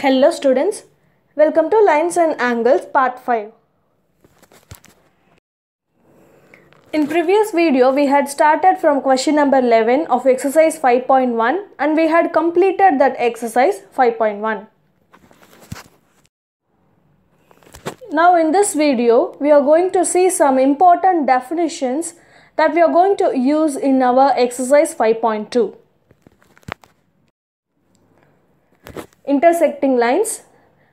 Hello students, welcome to Lines and Angles part 5. In previous video we had started from question number 11 of exercise 5.1 and we had completed that exercise 5.1. Now in this video we are going to see some important definitions that we are going to use in our exercise 5.2. Intersecting lines.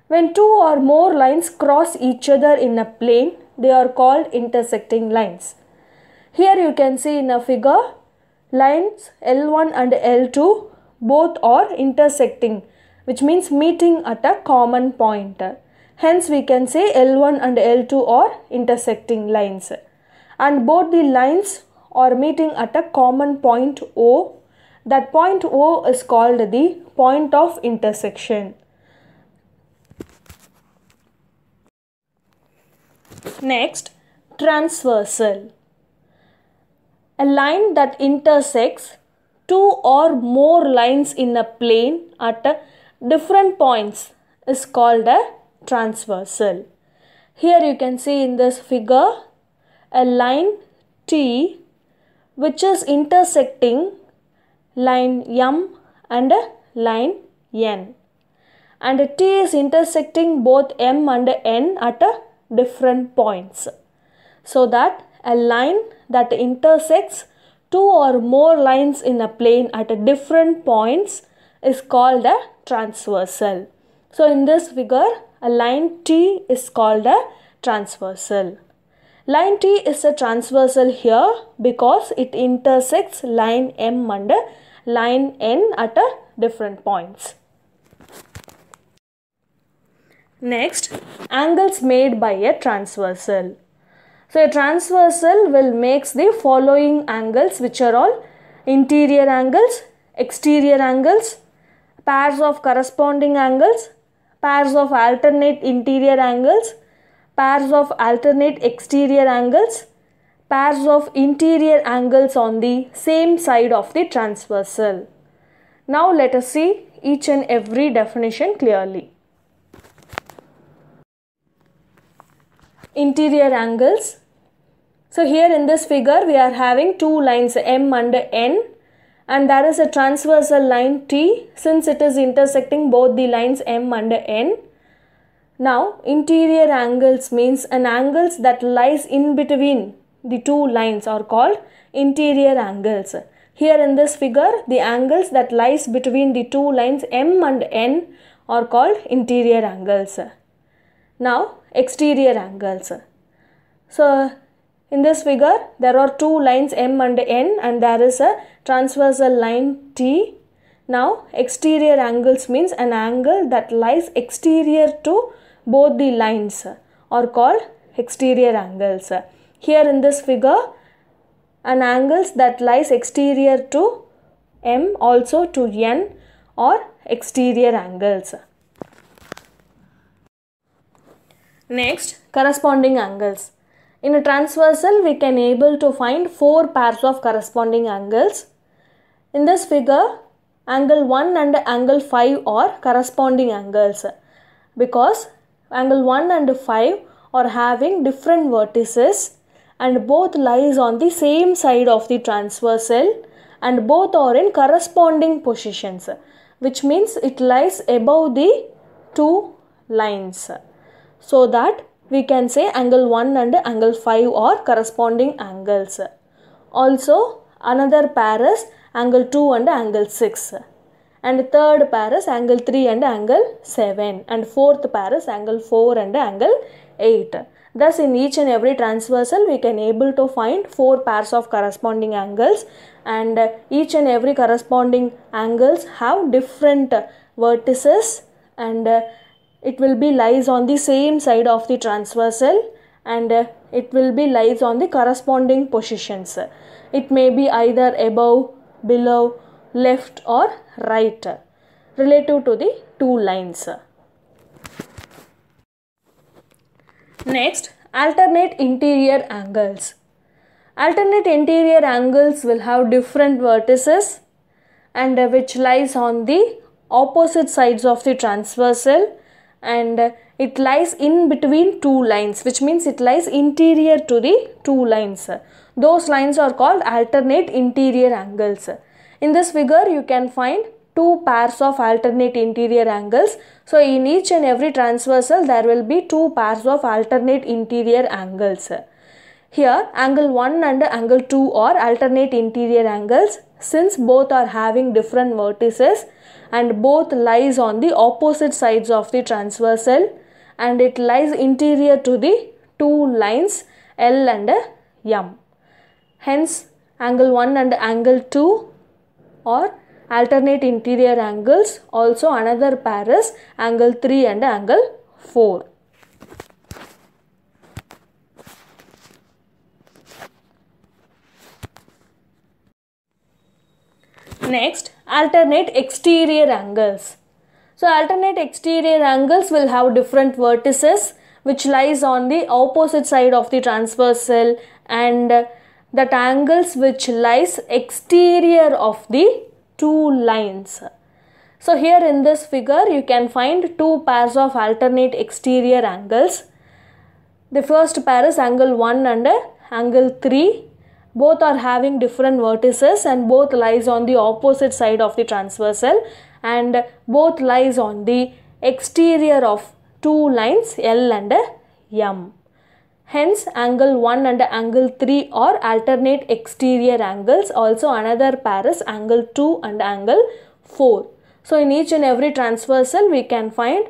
When two or more lines cross each other in a plane, they are called intersecting lines. Here you can see in a figure, lines L1 and L2 both are intersecting which means meeting at a common point. Hence we can say L1 and L2 are intersecting lines and both the lines are meeting at a common point O. That point O is called the point of intersection. Next, transversal. A line that intersects two or more lines in a plane at different points is called a transversal. Here you can see in this figure a line T which is intersecting line M and line N. And T is intersecting both M and N at different points. So that a line that intersects two or more lines in a plane at different points is called a transversal. So in this figure, a line T is called a transversal. Line T is a transversal here because it intersects line M and line N at a different points. Next, angles made by a transversal. So a transversal will makes the following angles which are all interior angles, exterior angles, pairs of corresponding angles, pairs of alternate interior angles, pairs of alternate exterior angles, pairs of interior angles on the same side of the transversal. Now let us see each and every definition clearly. Interior angles. So here in this figure we are having two lines M and N and there is a transversal line T since it is intersecting both the lines M and N now interior angles means an angles that lies in between the two lines are called interior angles. Here in this figure the angles that lies between the two lines M and N are called interior angles. Now exterior angles. So in this figure, there are two lines M and N and there is a transversal line T. Now, exterior angles means an angle that lies exterior to both the lines are called exterior angles. Here in this figure, an angles that lies exterior to M also to N or exterior angles. Next, corresponding angles. In a transversal, we can able to find four pairs of corresponding angles. In this figure, angle 1 and angle 5 are corresponding angles because angle 1 and 5 are having different vertices and both lies on the same side of the transversal and both are in corresponding positions which means it lies above the two lines so that we can say angle 1 and angle 5 are corresponding angles also another pair is angle 2 and angle 6 and third pair is angle 3 and angle 7 and fourth pair is angle 4 and angle 8 thus in each and every transversal we can able to find four pairs of corresponding angles and each and every corresponding angles have different vertices and it will be lies on the same side of the transversal and it will be lies on the corresponding positions it may be either above below left or right relative to the two lines. Next, alternate interior angles. Alternate interior angles will have different vertices and which lies on the opposite sides of the transversal and it lies in between two lines which means it lies interior to the two lines. Those lines are called alternate interior angles. In this figure, you can find two pairs of alternate interior angles. So in each and every transversal, there will be two pairs of alternate interior angles. Here, angle 1 and angle 2 are alternate interior angles since both are having different vertices and both lies on the opposite sides of the transversal and it lies interior to the two lines L and M. Hence, angle 1 and angle 2 or alternate interior angles also another pair is angle 3 and angle 4. Next, alternate exterior angles. So, alternate exterior angles will have different vertices which lies on the opposite side of the transversal and that angles which lies exterior of the two lines. So here in this figure you can find two pairs of alternate exterior angles. The first pair is angle 1 and angle 3. Both are having different vertices and both lies on the opposite side of the transversal and both lies on the exterior of two lines L and M. Hence, angle 1 and angle 3 are alternate exterior angles. Also, another pair is angle 2 and angle 4. So, in each and every transversal, we can find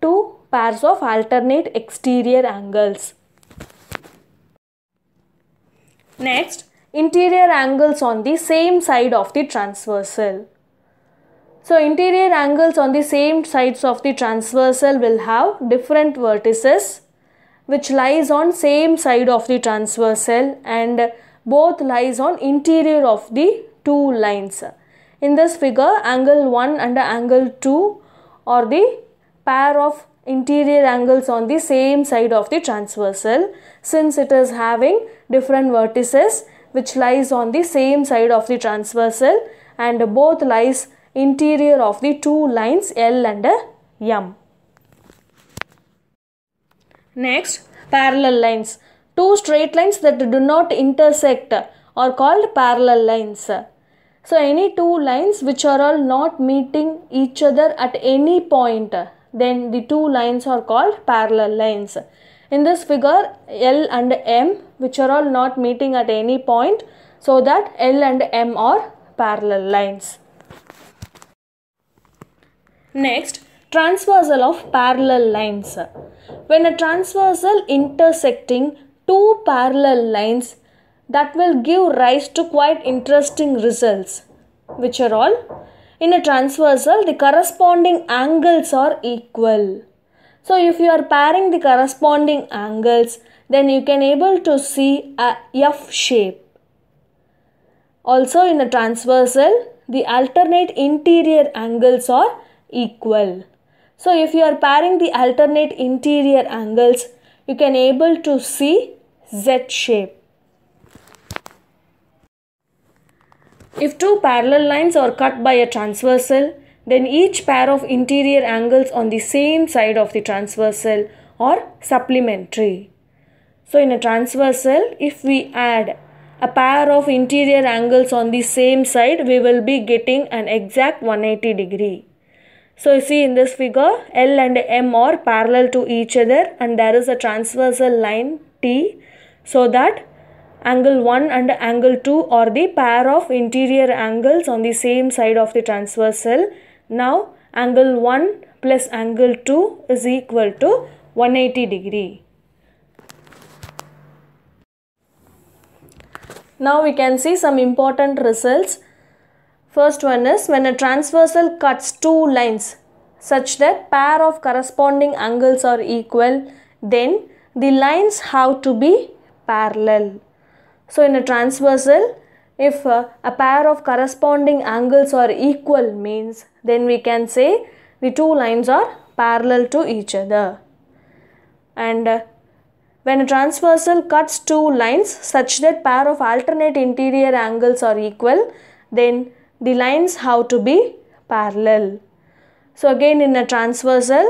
two pairs of alternate exterior angles. Next, interior angles on the same side of the transversal. So, interior angles on the same sides of the transversal will have different vertices which lies on same side of the transversal and both lies on interior of the two lines. In this figure, angle 1 and angle 2 are the pair of interior angles on the same side of the transversal since it is having different vertices which lies on the same side of the transversal and both lies interior of the two lines L and M. Next, parallel lines. Two straight lines that do not intersect are called parallel lines. So, any two lines which are all not meeting each other at any point, then the two lines are called parallel lines. In this figure, L and M, which are all not meeting at any point, so that L and M are parallel lines. Next, Transversal of parallel lines. When a transversal intersecting two parallel lines that will give rise to quite interesting results which are all in a transversal the corresponding angles are equal. So if you are pairing the corresponding angles then you can able to see a F shape. Also in a transversal the alternate interior angles are equal. So if you are pairing the alternate interior angles, you can able to see Z shape. If two parallel lines are cut by a transversal, then each pair of interior angles on the same side of the transversal are supplementary. So in a transversal, if we add a pair of interior angles on the same side, we will be getting an exact 180 degree. So you see in this figure, L and M are parallel to each other and there is a transversal line T so that angle 1 and angle 2 are the pair of interior angles on the same side of the transversal. Now angle 1 plus angle 2 is equal to 180 degree. Now we can see some important results First one is when a transversal cuts two lines such that pair of corresponding angles are equal, then the lines have to be parallel. So in a transversal, if uh, a pair of corresponding angles are equal means, then we can say the two lines are parallel to each other. And uh, when a transversal cuts two lines such that pair of alternate interior angles are equal, then the lines have to be parallel. So again in a transversal,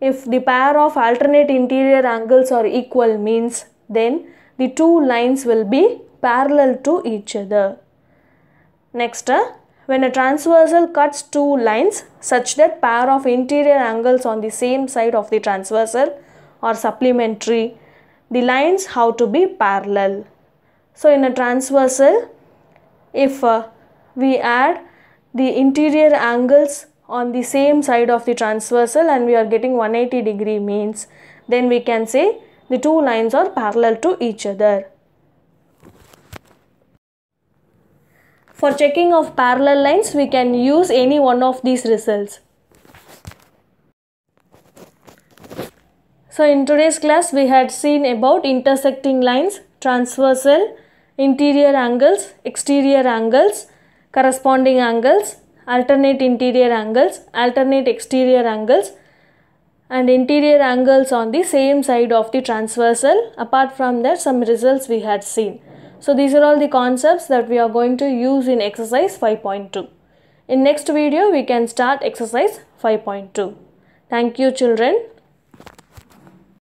if the pair of alternate interior angles are equal means then the two lines will be parallel to each other. Next, uh, when a transversal cuts two lines such that pair of interior angles on the same side of the transversal are supplementary, the lines have to be parallel. So in a transversal, if uh, we add the interior angles on the same side of the transversal and we are getting 180 degree means then we can say the two lines are parallel to each other. For checking of parallel lines we can use any one of these results. So in today's class we had seen about intersecting lines, transversal, interior angles, exterior angles corresponding angles, alternate interior angles, alternate exterior angles and interior angles on the same side of the transversal apart from that some results we had seen. So these are all the concepts that we are going to use in exercise 5.2. In next video we can start exercise 5.2. Thank you children.